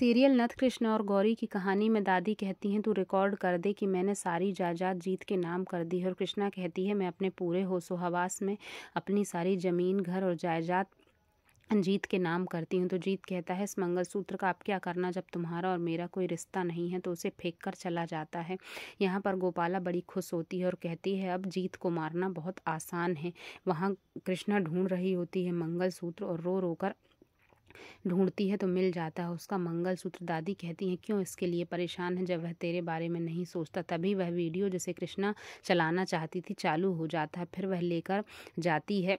serial नथ कृष्ण और गौरी की कहानी में दादी कहती हैं तू रिकॉर्ड कर दे कि मैंने सारी जायदाद जीत के नाम कर दी है और कृष्णा कहती है मैं अपने पूरे होशोहवास में अपनी सारी ज़मीन घर और जायदाद जीत के नाम करती हूँ तो जीत कहता है इस मंगलसूत्र का आप क्या करना जब तुम्हारा और मेरा कोई रिश्ता नहीं है तो उसे फेंक कर चला जाता है यहाँ पर गोपाला बड़ी खुश होती है और कहती है अब जीत को मारना बहुत आसान है वहाँ कृष्णा ढूंढ रही होती है मंगलसूत्र और रो रो कर ढूंढती है तो मिल जाता है उसका मंगल सूत्र दादी कहती हैं क्यों इसके लिए परेशान है जब वह तेरे बारे में नहीं सोचता तभी वह वीडियो जिसे कृष्णा चलाना चाहती थी चालू हो जाता है फिर वह लेकर जाती है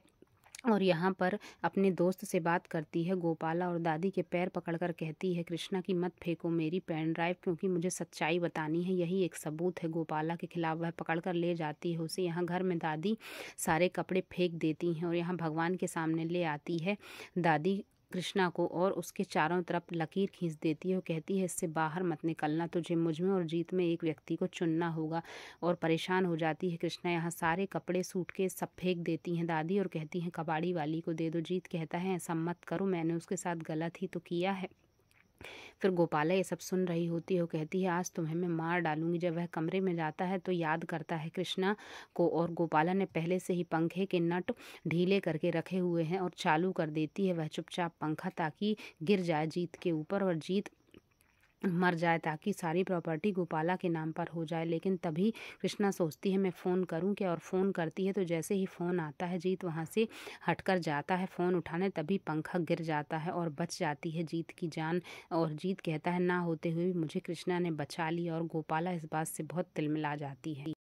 और यहाँ पर अपने दोस्त से बात करती है गोपाला और दादी के पैर पकड़कर कहती है कृष्णा की मत फेंको मेरी पेन ड्राइव क्योंकि मुझे सच्चाई बतानी है यही एक सबूत है गोपाला के खिलाफ वह पकड़कर ले जाती है उसे यहाँ घर में दादी सारे कपड़े फेंक देती हैं और यहाँ भगवान के सामने ले आती है दादी कृष्णा को और उसके चारों तरफ लकीर खींच देती है और कहती है इससे बाहर मत निकलना तुझे मुझ में और जीत में एक व्यक्ति को चुनना होगा और परेशान हो जाती है कृष्णा यहाँ सारे कपड़े सूट के सब फेंक देती हैं दादी और कहती हैं कबाड़ी वाली को दे दो जीत कहता है ऐसा मत करो मैंने उसके साथ गलत ही तो किया है फिर गोपाला ये सब सुन रही होती है वो कहती है आज तुम्हें मैं मार डालूंगी जब वह कमरे में जाता है तो याद करता है कृष्णा को और गोपाला ने पहले से ही पंखे के नट ढीले करके रखे हुए हैं और चालू कर देती है वह चुपचाप पंखा ताकि गिर जाए जीत के ऊपर और जीत मर जाए ताकि सारी प्रॉपर्टी गोपाला के नाम पर हो जाए लेकिन तभी कृष्णा सोचती है मैं फ़ोन करूं क्या और फ़ोन करती है तो जैसे ही फ़ोन आता है जीत वहां से हटकर जाता है फ़ोन उठाने तभी पंखा गिर जाता है और बच जाती है जीत की जान और जीत कहता है ना होते हुए मुझे कृष्णा ने बचा लिया और गोपाला इस बात से बहुत तिलमिला जाती है